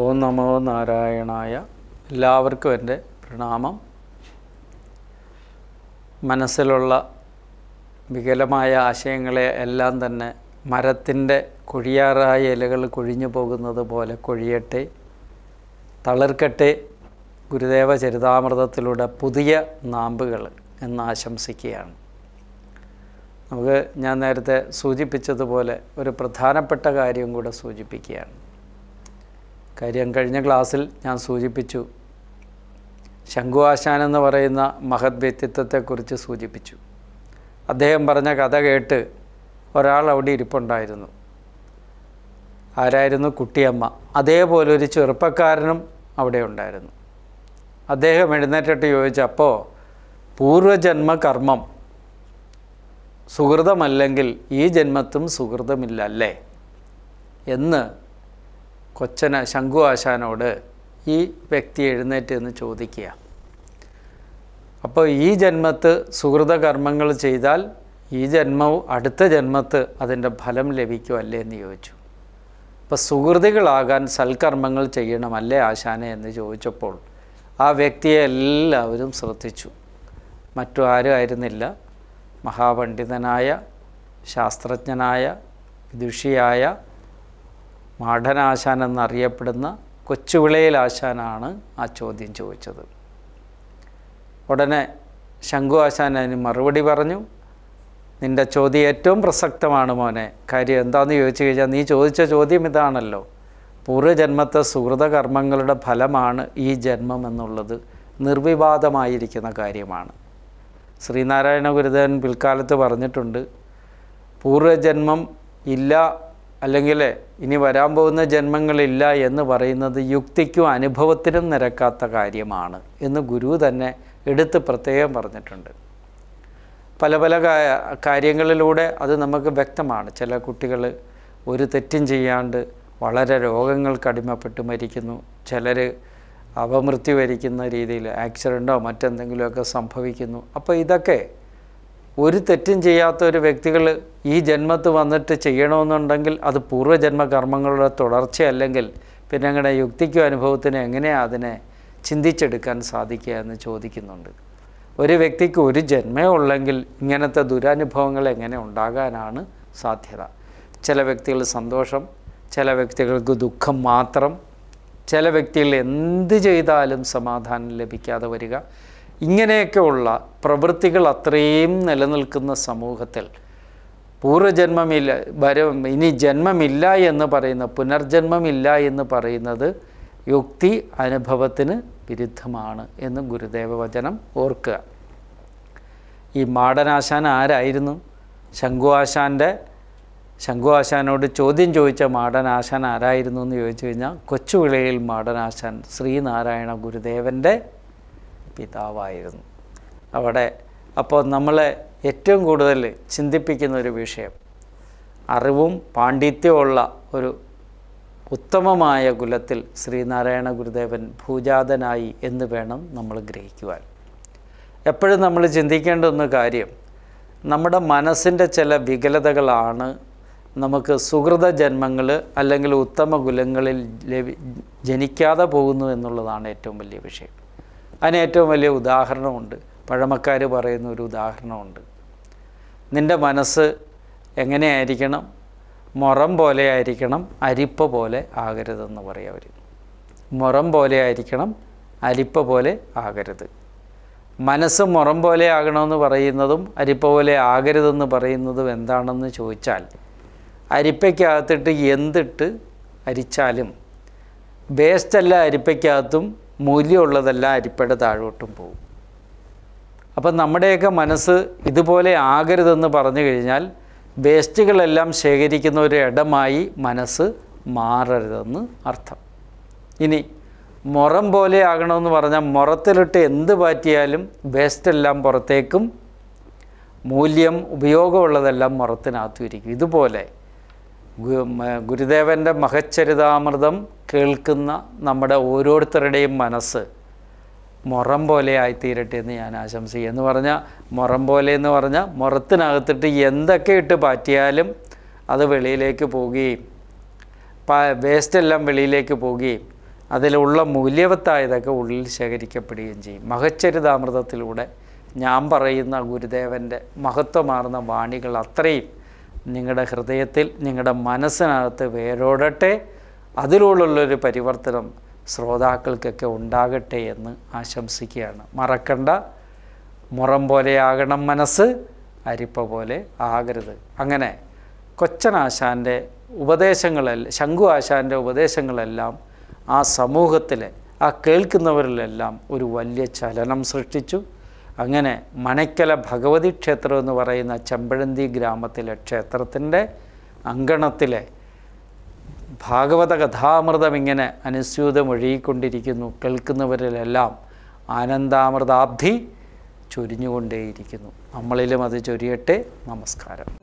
ഓം നമോ നാരായണായ എല്ലാവർക്കും എൻ്റെ പ്രണാമം മനസ്സിലുള്ള വികലമായ ആശയങ്ങളെ എല്ലാം തന്നെ മരത്തിൻ്റെ കൊഴിയാറായ ഇലകൾ കൊഴിഞ്ഞു പോകുന്നത് പോലെ കൊഴിയട്ടെ തളിർക്കട്ടെ ഗുരുദേവ ചരിതാമൃതത്തിലൂടെ പുതിയ നാമ്പുകൾ എന്ന് ആശംസിക്കുകയാണ് നമുക്ക് ഞാൻ നേരത്തെ സൂചിപ്പിച്ചതുപോലെ ഒരു പ്രധാനപ്പെട്ട കാര്യം കൂടെ സൂചിപ്പിക്കുകയാണ് കാര്യം കഴിഞ്ഞ ക്ലാസ്സിൽ ഞാൻ സൂചിപ്പിച്ചു ആശാൻ എന്ന് പറയുന്ന മഹത് വ്യക്തിത്വത്തെക്കുറിച്ച് സൂചിപ്പിച്ചു അദ്ദേഹം പറഞ്ഞ കഥ കേട്ട് ഒരാൾ അവിടെ ഇരിപ്പുണ്ടായിരുന്നു ആരായിരുന്നു കുട്ടിയമ്മ അതേപോലെ ഒരു ചെറുപ്പക്കാരനും അവിടെ ഉണ്ടായിരുന്നു അദ്ദേഹം എഴുന്നേറ്റിട്ട് ചോദിച്ചപ്പോൾ പൂർവജന്മ കർമ്മം സുഹൃതമല്ലെങ്കിൽ ഈ ജന്മത്തും അല്ലേ എന്ന് കൊച്ചന ശംഖു ആശാനോട് ഈ വ്യക്തി എഴുന്നേറ്റ് എന്ന് ചോദിക്കുക അപ്പോൾ ഈ ജന്മത്ത് സുഹൃതകർമ്മങ്ങൾ ചെയ്താൽ ഈ ജന്മവും അടുത്ത ജന്മത്ത് അതിൻ്റെ ഫലം അല്ലേ എന്ന് ചോദിച്ചു അപ്പോൾ സുഹൃതികളാകാൻ സൽക്കർമ്മങ്ങൾ ചെയ്യണമല്ലേ ആശാനെ എന്ന് ചോദിച്ചപ്പോൾ ആ വ്യക്തിയെ എല്ലാവരും ശ്രദ്ധിച്ചു മറ്റു ആരും ആയിരുന്നില്ല മഹാപണ്ഡിതനായ ശാസ്ത്രജ്ഞനായ വിദുഷിയായ മാഠനാശാൻ എന്നറിയപ്പെടുന്ന കൊച്ചുവിളയിലാശാനാണ് ആ ചോദ്യം ചോദിച്ചത് ഉടനെ ശംഖു ആശാൻ അതിന് മറുപടി പറഞ്ഞു നിൻ്റെ ചോദ്യം ഏറ്റവും പ്രസക്തമാണ് മോനെ കാര്യം എന്താണെന്ന് ചോദിച്ചു കഴിഞ്ഞാൽ നീ ചോദിച്ച ചോദ്യം ഇതാണല്ലോ പൂർവ്വജന്മത്തെ സുഹൃതകർമ്മങ്ങളുടെ ഫലമാണ് ഈ ജന്മം എന്നുള്ളത് നിർവിവാദമായിരിക്കുന്ന കാര്യമാണ് ശ്രീനാരായണ ഗുരുദേവൻ പിൽക്കാലത്ത് പറഞ്ഞിട്ടുണ്ട് പൂർവ്വജന്മം ഇല്ല അല്ലെങ്കിൽ ഇനി വരാൻ പോകുന്ന ജന്മങ്ങളില്ല എന്ന് പറയുന്നത് യുക്തിക്കും അനുഭവത്തിനും നിരക്കാത്ത കാര്യമാണ് എന്ന് ഗുരു തന്നെ എടുത്ത് പ്രത്യേകം പറഞ്ഞിട്ടുണ്ട് പല പല കാര്യങ്ങളിലൂടെ അത് നമുക്ക് വ്യക്തമാണ് ചില കുട്ടികൾ ഒരു തെറ്റും ചെയ്യാണ്ട് വളരെ രോഗങ്ങൾക്ക് അടിമപ്പെട്ട് മരിക്കുന്നു ചിലർ അപമൃത്യു വരിക്കുന്ന രീതിയിൽ ആക്സിഡൻറ്റോ മറ്റെന്തെങ്കിലുമൊക്കെ സംഭവിക്കുന്നു അപ്പോൾ ഇതൊക്കെ ഒരു തെറ്റും ചെയ്യാത്ത ഒരു വ്യക്തികൾ ഈ ജന്മത്ത് വന്നിട്ട് ചെയ്യണമെന്നുണ്ടെങ്കിൽ അത് പൂർവ്വജന്മകർമ്മങ്ങളുടെ തുടർച്ചയല്ലെങ്കിൽ പിന്നെ അങ്ങനെ യുക്തിക്കും അനുഭവത്തിന് എങ്ങനെയാണ് അതിനെ ചിന്തിച്ചെടുക്കാൻ സാധിക്കുക എന്ന് ചോദിക്കുന്നുണ്ട് ഒരു വ്യക്തിക്ക് ഒരു ജന്മേ ഉള്ളെങ്കിൽ ഇങ്ങനത്തെ ദുരനുഭവങ്ങൾ എങ്ങനെ ഉണ്ടാകാനാണ് സാധ്യത ചില വ്യക്തികൾ സന്തോഷം ചില വ്യക്തികൾക്ക് ദുഃഖം മാത്രം ചില വ്യക്തികൾ എന്ത് ചെയ്താലും സമാധാനം ലഭിക്കാതെ വരിക ഇങ്ങനെയൊക്കെയുള്ള പ്രവൃത്തികൾ അത്രയും നിലനിൽക്കുന്ന സമൂഹത്തിൽ പൂർവ്വജന്മമില്ല വരം ഇനി ജന്മമില്ല എന്ന് പറയുന്ന പുനർജന്മമില്ല എന്ന് പറയുന്നത് യുക്തി അനുഭവത്തിന് വിരുദ്ധമാണ് എന്ന് ഗുരുദേവ വചനം ഓർക്കുക ഈ മാടനാശാൻ ആരായിരുന്നു ശങ്കുവാശാൻ്റെ ശങ്കുവാശാനോട് ചോദ്യം ചോദിച്ച മാടനാശാൻ ആരായിരുന്നു എന്ന് ചോദിച്ചു കഴിഞ്ഞാൽ കൊച്ചുവിളയിൽ മാടനാശാൻ ശ്രീനാരായണ ഗുരുദേവൻ്റെ പിതാവായിരുന്നു അവിടെ അപ്പോൾ നമ്മളെ ഏറ്റവും കൂടുതൽ ചിന്തിപ്പിക്കുന്ന ഒരു വിഷയം അറിവും പാണ്ഡിത്യമുള്ള ഒരു ഉത്തമമായ കുലത്തിൽ ശ്രീനാരായണ ഗുരുദേവൻ ഭൂജാതനായി എന്ന് വേണം നമ്മൾ ഗ്രഹിക്കുവാൻ എപ്പോഴും നമ്മൾ ചിന്തിക്കേണ്ട ഒന്ന് കാര്യം നമ്മുടെ മനസ്സിൻ്റെ ചില വികലതകളാണ് നമുക്ക് സുഹൃത ജന്മങ്ങൾ അല്ലെങ്കിൽ ഉത്തമ കുലങ്ങളിൽ ജനിക്കാതെ പോകുന്നു എന്നുള്ളതാണ് ഏറ്റവും വലിയ വിഷയം അതിന് ഏറ്റവും വലിയ ഉദാഹരണമുണ്ട് പഴമക്കാർ പറയുന്ന ഒരു ഉദാഹരണമുണ്ട് നിൻ്റെ മനസ്സ് എങ്ങനെയായിരിക്കണം മുറം പോലെ ആയിരിക്കണം അരിപ്പ പോലെ ആകരുതെന്ന് പറയാം അവർ മുറം പോലെ ആയിരിക്കണം അരിപ്പ പോലെ ആകരുത് മനസ്സ് മുറം പോലെ ആകണമെന്ന് പറയുന്നതും അരിപ്പ പോലെ ആകരുതെന്ന് പറയുന്നതും എന്താണെന്ന് ചോദിച്ചാൽ അരിപ്പയ്ക്കകത്തിട്ട് എന്തിട്ട് അരിച്ചാലും വേസ്റ്റല്ല അരിപ്പയ്ക്കകത്തും മൂല്യമുള്ളതെല്ലാം അരിപ്പട താഴോട്ടും പോകും അപ്പം നമ്മുടെയൊക്കെ മനസ്സ് ഇതുപോലെ ആകരുതെന്ന് പറഞ്ഞു കഴിഞ്ഞാൽ വേസ്റ്റുകളെല്ലാം ശേഖരിക്കുന്ന ഒരു ഇടമായി മനസ്സ് മാറരുതെന്ന് അർത്ഥം ഇനി മുറം പോലെ ആകണമെന്ന് പറഞ്ഞാൽ മുറത്തിലിട്ട് എന്ത് പാറ്റിയാലും വേസ്റ്റ് എല്ലാം പുറത്തേക്കും മൂല്യം ഉപയോഗമുള്ളതെല്ലാം മുറത്തിനകത്തും ഇരിക്കും ഇതുപോലെ ഗുരുദേവൻ്റെ മഹച്ചരിതാമൃതം കേൾക്കുന്ന നമ്മുടെ ഓരോരുത്തരുടെയും മനസ്സ് മുറം പോലെ ആയിത്തീരട്ടെ എന്ന് ഞാൻ ആശംസിക്കുക എന്ന് പറഞ്ഞാൽ മുറം പോലെ എന്ന് പറഞ്ഞാൽ മുറത്തിനകത്തിട്ട് എന്തൊക്കെ ഇട്ട് പാറ്റിയാലും അത് വെളിയിലേക്ക് പോവുകയും വേസ്റ്റ് വേസ്റ്റെല്ലാം വെളിയിലേക്ക് പോവുകയും അതിലുള്ള മൂല്യവത്തായതൊക്കെ ഉള്ളിൽ ശേഖരിക്കപ്പെടുകയും ചെയ്യും മഹച്ചരിതാമൃതത്തിലൂടെ ഞാൻ പറയുന്ന ഗുരുദേവൻ്റെ മഹത്വമാർന്ന വാണികൾ അത്രയും നിങ്ങളുടെ ഹൃദയത്തിൽ നിങ്ങളുടെ മനസ്സിനകത്ത് വേരോടട്ടെ അതിലുള്ളൊരു പരിവർത്തനം ശ്രോതാക്കൾക്കൊക്കെ ഉണ്ടാകട്ടെ എന്ന് ആശംസിക്കുകയാണ് മറക്കണ്ട മുറം പോലെയാകണം മനസ്സ് അരിപ്പ പോലെ ആകരുത് അങ്ങനെ കൊച്ചനാശാൻ്റെ ഉപദേശങ്ങളെല്ലാം ശംഖു ആശാൻ്റെ ഉപദേശങ്ങളെല്ലാം ആ സമൂഹത്തിലെ ആ കേൾക്കുന്നവരിലെല്ലാം ഒരു വലിയ ചലനം സൃഷ്ടിച്ചു അങ്ങനെ മണയ്ക്കല ഭഗവതി ക്ഷേത്രം എന്ന് പറയുന്ന ചെമ്പഴന്തി ഗ്രാമത്തിലെ ക്ഷേത്രത്തിൻ്റെ അങ്കണത്തിലെ ഭാഗവത കഥാമൃതം ഇങ്ങനെ അനുസ്യൂതം ഒഴുകിക്കൊണ്ടിരിക്കുന്നു കേൾക്കുന്നവരിലെല്ലാം ആനന്ദാമൃതാബ്ധി ചൊരിഞ്ഞുകൊണ്ടേയിരിക്കുന്നു നമ്മളിലും അത് ചൊരിയട്ടെ നമസ്കാരം